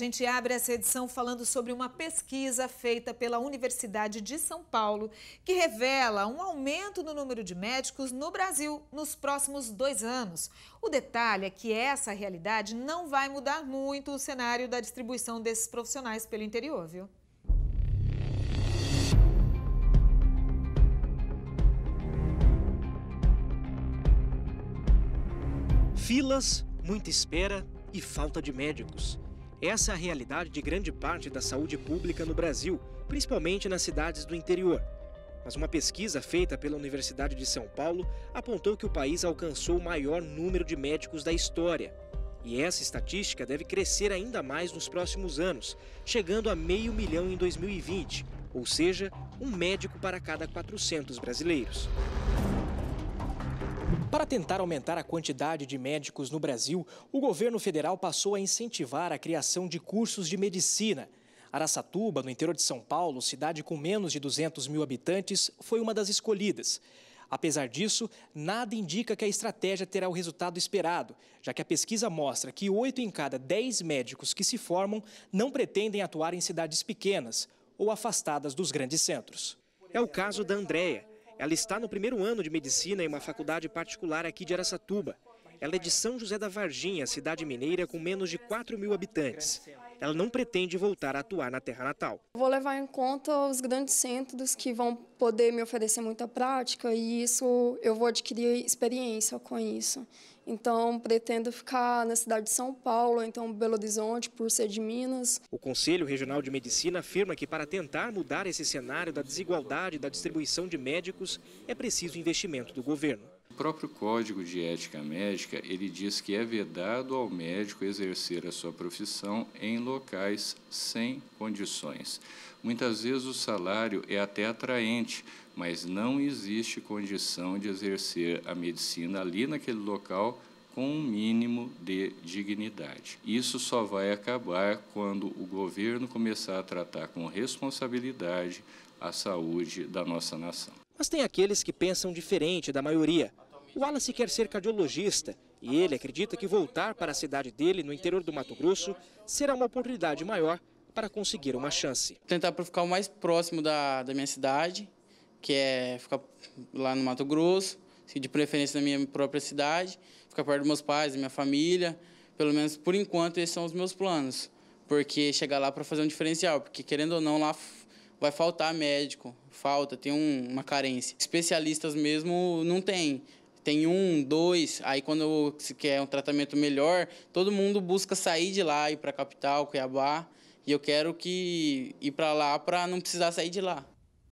A gente abre essa edição falando sobre uma pesquisa feita pela Universidade de São Paulo que revela um aumento no número de médicos no Brasil nos próximos dois anos. O detalhe é que essa realidade não vai mudar muito o cenário da distribuição desses profissionais pelo interior, viu? Filas, muita espera e falta de médicos. Essa é a realidade de grande parte da saúde pública no Brasil, principalmente nas cidades do interior. Mas uma pesquisa feita pela Universidade de São Paulo apontou que o país alcançou o maior número de médicos da história. E essa estatística deve crescer ainda mais nos próximos anos, chegando a meio milhão em 2020, ou seja, um médico para cada 400 brasileiros. Para tentar aumentar a quantidade de médicos no Brasil, o governo federal passou a incentivar a criação de cursos de medicina. Araçatuba, no interior de São Paulo, cidade com menos de 200 mil habitantes, foi uma das escolhidas. Apesar disso, nada indica que a estratégia terá o resultado esperado, já que a pesquisa mostra que 8 em cada 10 médicos que se formam não pretendem atuar em cidades pequenas ou afastadas dos grandes centros. É o caso da Andréia, ela está no primeiro ano de medicina em uma faculdade particular aqui de Aracatuba. Ela é de São José da Varginha, cidade mineira com menos de 4 mil habitantes ela não pretende voltar a atuar na terra natal. Vou levar em conta os grandes centros que vão poder me oferecer muita prática e isso eu vou adquirir experiência com isso. Então, pretendo ficar na cidade de São Paulo, então Belo Horizonte, por ser de Minas. O Conselho Regional de Medicina afirma que para tentar mudar esse cenário da desigualdade da distribuição de médicos, é preciso investimento do governo próprio Código de Ética Médica, ele diz que é vedado ao médico exercer a sua profissão em locais sem condições. Muitas vezes o salário é até atraente, mas não existe condição de exercer a medicina ali naquele local com um mínimo de dignidade. Isso só vai acabar quando o governo começar a tratar com responsabilidade a saúde da nossa nação. Mas tem aqueles que pensam diferente da maioria. Wallace quer ser cardiologista e ele acredita que voltar para a cidade dele, no interior do Mato Grosso, será uma oportunidade maior para conseguir uma chance. Tentar para ficar o mais próximo da, da minha cidade, que é ficar lá no Mato Grosso, assim, de preferência na minha própria cidade, ficar perto dos meus pais, da minha família. Pelo menos por enquanto, esses são os meus planos. Porque chegar lá para fazer um diferencial, porque querendo ou não, lá vai faltar médico, falta, tem um, uma carência. Especialistas mesmo não tem tem um, dois, aí quando se quer um tratamento melhor, todo mundo busca sair de lá, ir para a capital, Cuiabá, e eu quero que ir para lá para não precisar sair de lá.